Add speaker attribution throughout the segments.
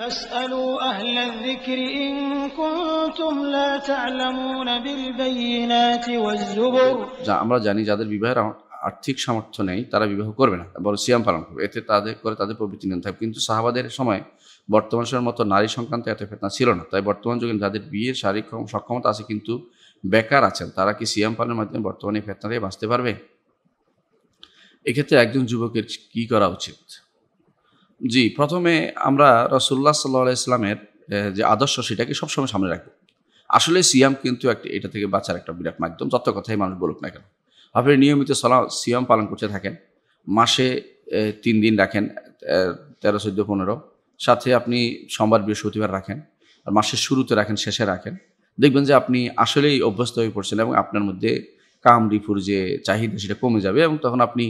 Speaker 1: যা আমরা জানি যাদের বিবাহের আর্থিক সামর্থ্য নেই তারা বিবাহ করবে না বড় সিয়াম পালন করবে এতে তাদের করে তাদের প্রবৃত্তি নিয়ন্ত্রণ থাকবে কিন্তু সাহাবাদের সময় বর্তমান সময়ের মতো নারী সংক্রান্ত এত ফেতনা ছিল না তাই বর্তমান যুগে যাদের বিয়ের শারীরিক সক্ষমতা আছে কিন্তু বেকার আছেন তারা কি সিয়াম পালনের মাধ্যমে বর্তমানে ফেতনা দিয়ে বাঁচতে পারবে এক্ষেত্রে একজন যুবকের কি করা উচিত জি প্রথমে আমরা রসুল্লাহ সাল্লাহ ইসলামের যে আদর্শ সেটাকে সবসময় সামনে রাখবো আসলে সিয়াম কিন্তু একটা এটা থেকে বাঁচার একটা বিরাট মাধ্যম যত কথাই মানুষ বলুক না কেন আপনি নিয়মিত সলা সিয়াম পালন করতে থাকেন মাসে তিন দিন রাখেন তেরো চোদ্দো পনেরো সাথে আপনি সোমবার বৃহস্পতিবার রাখেন আর মাসের শুরুতে রাখেন শেষে রাখেন দেখবেন যে আপনি আসলেই অভ্যস্ত হয়ে পড়ছেন এবং আপনার মধ্যে কাম রিপুর যে চাহিদা সেটা কমে যাবে এবং তখন আপনি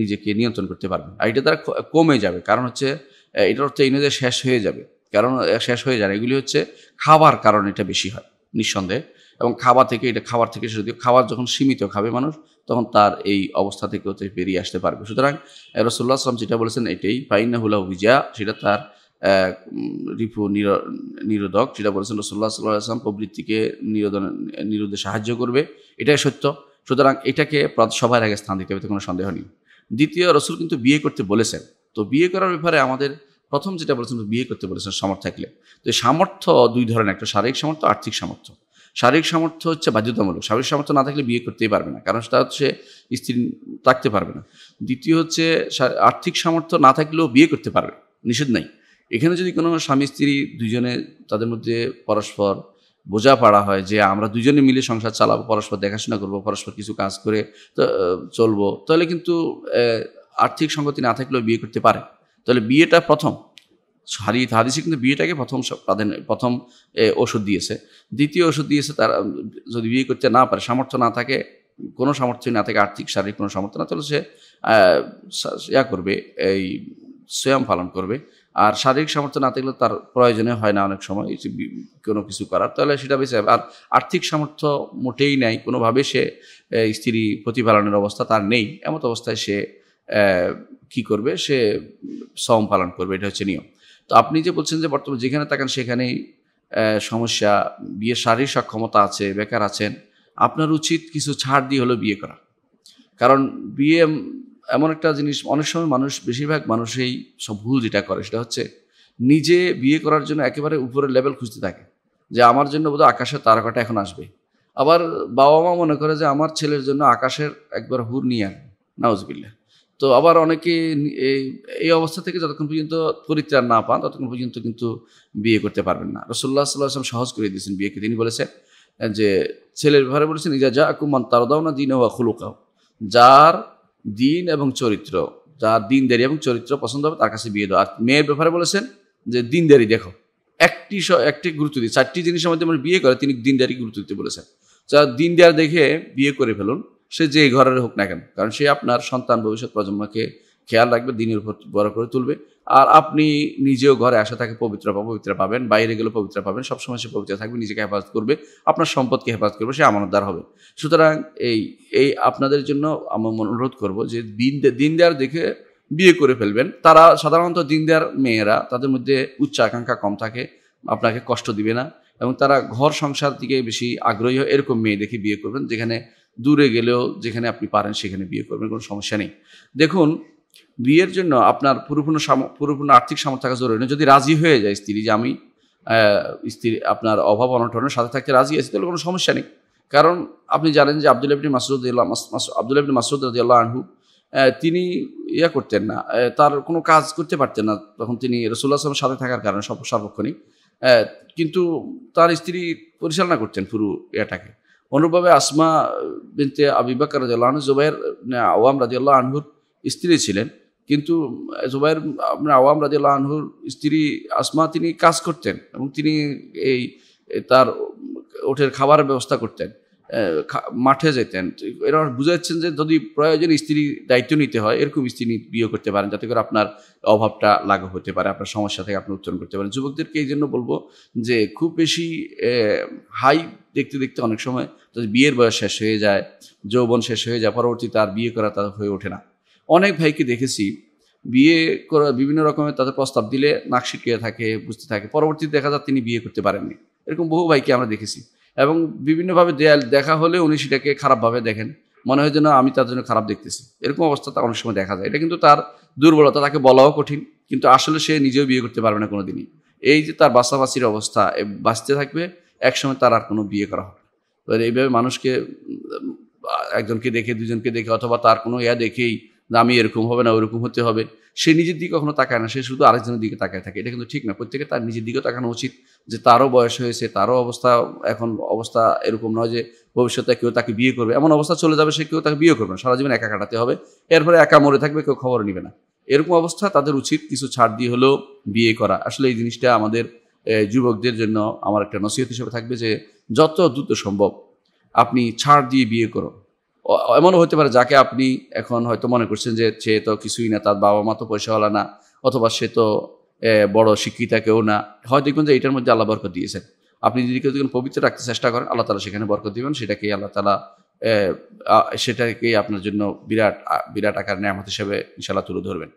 Speaker 1: নিজেকে নিয়ন্ত্রণ করতে পারবেন আর এটা তারা কমে যাবে কারণ হচ্ছে এটার অর্থ এই যে শেষ হয়ে যাবে কারণ শেষ হয়ে যায় এগুলি হচ্ছে খাবার কারণ এটা বেশি হয় নিঃসন্দেহে এবং খাবার থেকে এটা খাবার থেকে যদি খাবার যখন সীমিত খাবে মানুষ তখন তার এই অবস্থা থেকে বেরিয়ে আসতে পারবে সুতরাং রসল্লাহ আসলাম যেটা বলেছেন এটাই ফাইন্না হুলা হুজা সেটা তার রিপু নিরোধক যেটা বলেছেন রসোল্লা সাল্লাহ আসলাম প্রবৃত্তিকে নিরোধন নিরোধে সাহায্য করবে এটাই সত্য সুতরাং এটাকে সবার আগে স্থান দিতে হবে কোনো সন্দেহ নেই দ্বিতীয় রসুল কিন্তু বিয়ে করতে বলেছেন তো বিয়ে করার ব্যাপারে আমাদের প্রথম যেটা বলেছেন বিয়ে করতে বলেছেন সামর্থ্য থাকলে তো সামর্থ্য দুই ধরনের একটা শারীরিক সামর্থ্য আর্থিক সামর্থ্য শারীরিক সামর্থ্য হচ্ছে বাধ্যতামূলক শারীরিক সামর্থ্য না থাকলে বিয়ে করতেই পারবে না কারণ সেটা হচ্ছে স্ত্রী থাকতে পারবে না দ্বিতীয় হচ্ছে আর্থিক সামর্থ্য না থাকলেও বিয়ে করতে পারবে নিষেধ নাই এখানে যদি কোনো স্বামী স্ত্রী দুজনে তাদের মধ্যে পরস্পর বোঝা পাড়া হয় যে আমরা দুজনে মিলে সংসার চালাবো পরস্পর দেখাশোনা করবো পরস্পর কিছু কাজ করে চলবো তাহলে কিন্তু আর্থিক সংগতি না থাকলেও বিয়ে করতে পারে তাহলে বিয়েটা প্রথম হারিয়ে হাদিসে কিন্তু বিয়েটাকে প্রথম প্রাধান্য প্রথম ওষুধ দিয়েছে দ্বিতীয় ওষুধ দিয়েছে তারা যদি বিয়ে করতে না পারে সামর্থ্য না থাকে কোনো সামর্থ্যই না থাকে আর্থিক শারীরিক কোনো সামর্থ্য না তাহলে সে ইয়া করবে এই স্বয়ং পালন করবে আর শারীরিক সামর্থ্য না থাকলে তার প্রয়োজনে হয় না অনেক সময় কোনো কিছু করার তাহলে সেটা বেশি আর আর্থিক সামর্থ্য মোটেই নাই কোনোভাবে সে স্ত্রী প্রতিপালনের অবস্থা তার নেই এমত অবস্থায় সে কি করবে সে শ্রম পালন করবে এটা হচ্ছে নিয়ম তো আপনি যে বলছেন যে বর্তমানে যেখানে থাকেন সেখানেই সমস্যা বিয়ে শারীরিক সক্ষমতা আছে বেকার আছেন আপনার উচিত কিছু ছাড় দিয়ে হলো বিয়ে করা কারণ বিয়ে এমন একটা জিনিস অনেক সময় মানুষ বেশিরভাগ মানুষই সব ভুল যেটা করে সেটা হচ্ছে নিজে বিয়ে করার জন্য একেবারে উপরের লেভেল খুঁজতে থাকে যে আমার জন্য বোধহয় আকাশের তারকাটা এখন আসবে আবার বাবা মা মনে করে যে আমার ছেলের জন্য আকাশের একবার হুর নিয়ে আসবে নাউজবিল্লা তো আবার অনেকে এই অবস্থা থেকে যতক্ষণ পর্যন্ত পরিত্রাণ না পান ততক্ষণ পর্যন্ত কিন্তু বিয়ে করতে পারবেন না রসোল্লা সাল্লাম সহজ করে দিয়েছেন বিয়েকে তিনি বলেছেন যে ছেলের ব্যাপারে বলেছেন ইজা যা কুমান তারদাও না দিন হওয়া খুলুকাও যার দিন এবং চরিত্র যার দিনদারি এবং চরিত্র পছন্দ হবে তার কাছে বিয়ে দেওয়া আর মেয়ের ব্যাপারে বলেছেন যে দিনদারি দেখো একটি একটি গুরুত্ব দিয়ে চারটি জিনিসের মধ্যে বিয়ে করে তিনি দিনদারি গুরুত্ব দিতে বলেছেন দিন দিনদার দেখে বিয়ে করে ফেলুন সে যে ঘরের হোক না কেন কারণ সে আপনার সন্তান ভবিষ্যৎ প্রজন্মকে খেয়াল রাখবে দিনের উপর বড় করে তুলবে আর আপনি নিজেও ঘরে আসা থাকে পবিত্র পবিত্র পাবেন বাইরে গেলে পবিত্র পাবেন সবসময় সে পবিত্র থাকবে নিজেকে হেফাজত করবে আপনার সম্পদকে হেফাজত করবে সে আমানতদার হবে সুতরাং এই এই আপনাদের জন্য আমার অনুরোধ করব যে দিন দিন দেওয়ার দেখে বিয়ে করে ফেলবেন তারা সাধারণত দিন দেওয়ার মেয়েরা তাদের মধ্যে উচ্চ আকাঙ্ক্ষা কম থাকে আপনাকে কষ্ট দিবে না এবং তারা ঘর সংসার দিকে বেশি আগ্রহী হয় এরকম মেয়ে দেখে বিয়ে করবেন যেখানে দূরে গেলেও যেখানে আপনি পারেন সেখানে বিয়ে করবেন কোনো সমস্যা নেই দেখুন বিয়ের জন্য আপনার পুরোপূর্ণ পুরোপূর্ণ আর্থিক সামর্থ্য থাকা জরুরি যদি রাজি হয়ে যায় স্ত্রী যে আমি স্ত্রী আপনার অভাব অনটনের সাথে থাকতে রাজি আছি তাহলে কোনো সমস্যা নেই কারণ আপনি জানেন যে আব্দুল আবিন মাসুদ আব্দুল আবিন মাসুদ রাজিয়াল্লাহ আনহু তিনি ইয়া করতেন না তার কোনো কাজ করতে পারতেন না তখন তিনি রসুল্লাহ আসলামের সাথে থাকার কারণে সব সার্বক্ষণিক কিন্তু তার স্ত্রী পরিচালনা করতেন পুরো ইয়াটাকে অনুরূপভাবে আসমা বিনতে আবিবাক রাজিয়াল্লাহ আনহু জুবাইর আওয়াম রাজিয়াল্লাহ আনহুর স্ত্রী ছিলেন কিন্তু জুবাইর আপনার আওয়াম রাজিয়াল্লাহ আনহুর স্ত্রী আসমা তিনি কাজ করতেন এবং তিনি এই তার ওঠের খাবার ব্যবস্থা করতেন মাঠে যেতেন এরা বুঝাচ্ছেন যে যদি প্রয়োজন স্ত্রী দায়িত্ব নিতে হয় এরকম স্ত্রী বিয়ে করতে পারেন যাতে করে আপনার অভাবটা লাগু হতে পারে আপনার সমস্যা থেকে আপনি উত্তরণ করতে পারেন যুবকদেরকে এই জন্য বলবো যে খুব বেশি হাই দেখতে দেখতে অনেক সময় বিয়ের বয়স শেষ হয়ে যায় যৌবন শেষ হয়ে যায় পরবর্তী তার বিয়ে করা তা হয়ে ওঠে না অনেক ভাইকে দেখেছি বিয়ে করা বিভিন্ন রকমের তাদের প্রস্তাব দিলে নাক শিখিয়ে থাকে বুঝতে থাকে পরবর্তীতে দেখা যায় তিনি বিয়ে করতে পারেননি এরকম বহু ভাইকে আমরা দেখেছি এবং বিভিন্নভাবে দেয়াল দেখা হলে উনি সেটাকে খারাপভাবে দেখেন মনে হয় যেন আমি তার জন্য খারাপ দেখতেছি এরকম অবস্থা তা অনেক সময় দেখা যায় এটা কিন্তু তার দুর্বলতা তাকে বলাও কঠিন কিন্তু আসলে সে নিজেও বিয়ে করতে পারবে না কোনো দিনই এই যে তার বাসাবাসির অবস্থা বাঁচতে থাকবে একসময় তার আর কোনো বিয়ে করা হবে এইভাবে মানুষকে একজনকে দেখে দুজনকে দেখে অথবা তার কোনো ইয়া দেখেই আমি এরকম হবে না ওরকম হতে হবে সে নিজের দিকে কখনো তাকায় না সে শুধু আরেকজনের দিকে তাকায় থাকে এটা কিন্তু ঠিক না প্রত্যেকে তার নিজের দিকেও তাকানো উচিত যে তারও বয়স হয়েছে তারও অবস্থা এখন অবস্থা এরকম নয় যে ভবিষ্যতে কেউ তাকে বিয়ে করবে এমন অবস্থা চলে যাবে সে কেউ তাকে বিয়ে করবে না সারা জীবন একা কাটাতে হবে এরপরে একা মরে থাকবে কেউ খবর নিবে না এরকম অবস্থা তাদের উচিত কিছু ছাড় দিয়ে হলেও বিয়ে করা আসলে এই জিনিসটা আমাদের যুবকদের জন্য আমার একটা নসিহত হিসেবে থাকবে যে যত দ্রুত সম্ভব আপনি ছাড় দিয়ে বিয়ে করুন এমনও হতে পারে যাকে আপনি এখন হয়তো মনে করছেন যে সে তো কিছুই না তার বাবা মা তো পয়সাওয়ালা না অথবা সে তো বড় শিক্ষিতা কেউ না হয় দেখবেন যে এটার মধ্যে আল্লাহ বরকত দিয়েছেন আপনি যদি কেউ যখন পবিত্র রাখতে চেষ্টা করেন আল্লাহ তালা সেখানে বরকত দিবেন সেটাকে আল্লাহ তালা সেটাকে আপনার জন্য বিরাট বিরাট আকার নিয়ামত হিসেবে ইনশাল্লাহ তুলে ধরবেন